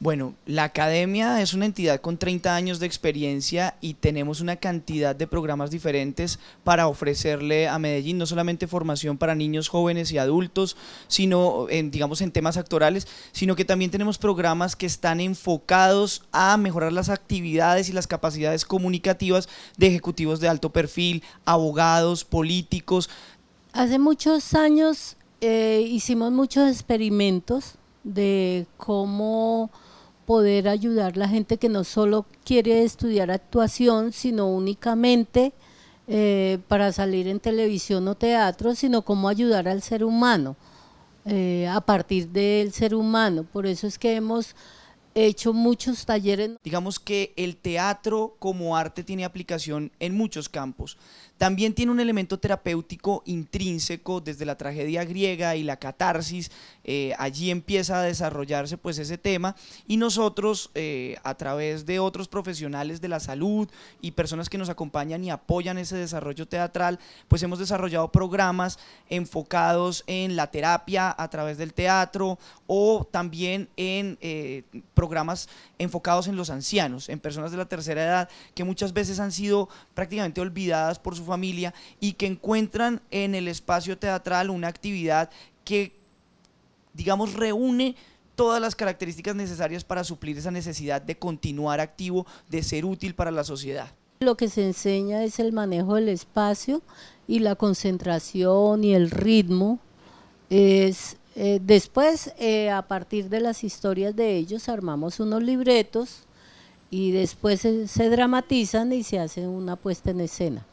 Bueno, la academia es una entidad con 30 años de experiencia y tenemos una cantidad de programas diferentes para ofrecerle a Medellín no solamente formación para niños jóvenes y adultos, sino en, digamos en temas actorales, sino que también tenemos programas que están enfocados a mejorar las actividades y las capacidades comunicativas de ejecutivos de alto perfil, abogados, políticos. Hace muchos años eh, hicimos muchos experimentos de cómo poder ayudar la gente que no solo quiere estudiar actuación, sino únicamente eh, para salir en televisión o teatro, sino cómo ayudar al ser humano, eh, a partir del ser humano. Por eso es que hemos he hecho muchos talleres. Digamos que el teatro como arte tiene aplicación en muchos campos. También tiene un elemento terapéutico intrínseco desde la tragedia griega y la catarsis. Eh, allí empieza a desarrollarse pues ese tema y nosotros eh, a través de otros profesionales de la salud y personas que nos acompañan y apoyan ese desarrollo teatral, pues hemos desarrollado programas enfocados en la terapia a través del teatro o también en eh, programas enfocados en los ancianos, en personas de la tercera edad que muchas veces han sido prácticamente olvidadas por su familia y que encuentran en el espacio teatral una actividad que, digamos, reúne todas las características necesarias para suplir esa necesidad de continuar activo, de ser útil para la sociedad. Lo que se enseña es el manejo del espacio y la concentración y el ritmo. Es eh, después, eh, a partir de las historias de ellos, armamos unos libretos y después se, dramatizan y se hace una puesta en escena.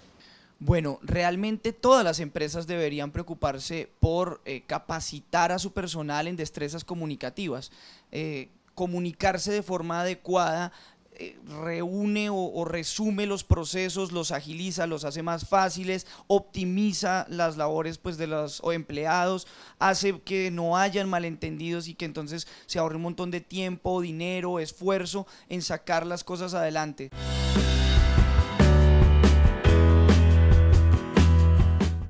Bueno, realmente todas las empresas deberían preocuparse por eh, capacitar a su personal en destrezas comunicativas. comunicarse de forma adecuada eh, reúne o, resume los procesos, los agiliza, los hace más fáciles, optimiza las labores pues, de los empleados, hace que no hayan malentendidos y que entonces se ahorre un montón de tiempo, dinero, esfuerzo en sacar las cosas adelante.